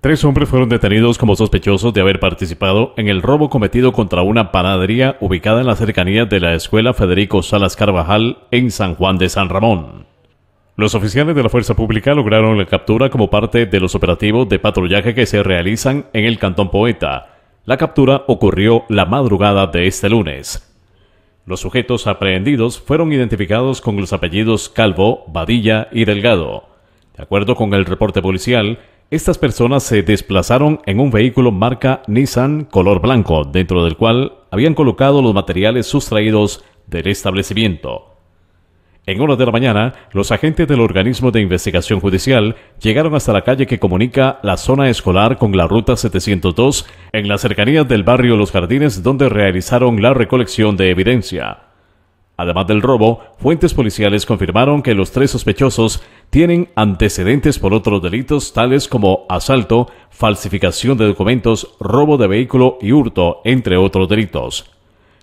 Tres hombres fueron detenidos como sospechosos de haber participado en el robo cometido contra una panadería ubicada en las cercanías de la Escuela Federico Salas Carvajal en San Juan de San Ramón. Los oficiales de la Fuerza Pública lograron la captura como parte de los operativos de patrullaje que se realizan en el Cantón Poeta. La captura ocurrió la madrugada de este lunes. Los sujetos aprehendidos fueron identificados con los apellidos Calvo, Badilla y Delgado. De acuerdo con el reporte policial, estas personas se desplazaron en un vehículo marca Nissan color blanco, dentro del cual habían colocado los materiales sustraídos del establecimiento. En horas de la mañana, los agentes del organismo de investigación judicial llegaron hasta la calle que comunica la zona escolar con la ruta 702 en la cercanías del barrio Los Jardines donde realizaron la recolección de evidencia. Además del robo, fuentes policiales confirmaron que los tres sospechosos tienen antecedentes por otros delitos tales como asalto, falsificación de documentos, robo de vehículo y hurto, entre otros delitos.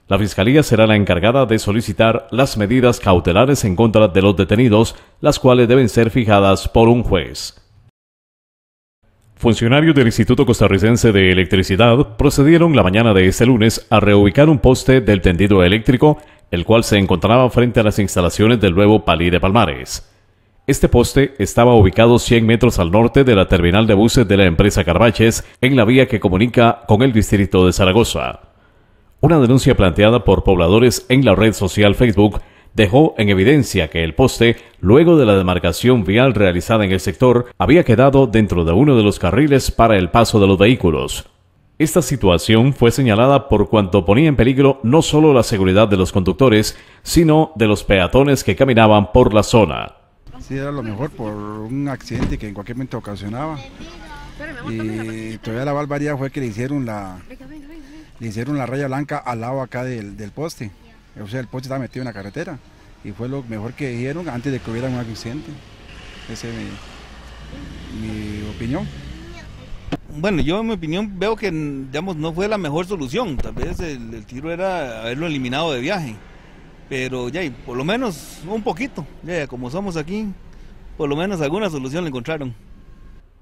La Fiscalía será la encargada de solicitar las medidas cautelares en contra de los detenidos, las cuales deben ser fijadas por un juez. Funcionarios del Instituto Costarricense de Electricidad procedieron la mañana de este lunes a reubicar un poste del tendido eléctrico el cual se encontraba frente a las instalaciones del nuevo Palí de Palmares. Este poste estaba ubicado 100 metros al norte de la terminal de buses de la empresa Carbaches, en la vía que comunica con el distrito de Zaragoza. Una denuncia planteada por pobladores en la red social Facebook dejó en evidencia que el poste, luego de la demarcación vial realizada en el sector, había quedado dentro de uno de los carriles para el paso de los vehículos. Esta situación fue señalada por cuanto ponía en peligro no solo la seguridad de los conductores, sino de los peatones que caminaban por la zona. Sí, era lo mejor por un accidente que en cualquier momento ocasionaba. Y todavía la barbaridad fue que le hicieron la, le hicieron la raya blanca al lado acá del, poste. O sea, el poste estaba metido en la carretera. Y fue lo mejor que hicieron antes de que hubiera un accidente. Esa es mi opinión bueno, yo en mi opinión veo que, digamos, no fue la mejor solución. Tal vez el, tiro era haberlo eliminado de viaje. Pero ya, por lo menos un poquito, ya, como somos aquí, por lo menos alguna solución le encontraron.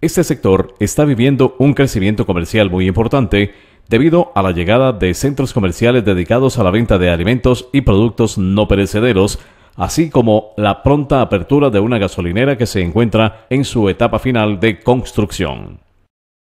Este sector está viviendo un crecimiento comercial muy importante debido a la llegada de centros comerciales dedicados a la venta de alimentos y productos no perecederos, así como la pronta apertura de una gasolinera que se encuentra en su etapa final de construcción.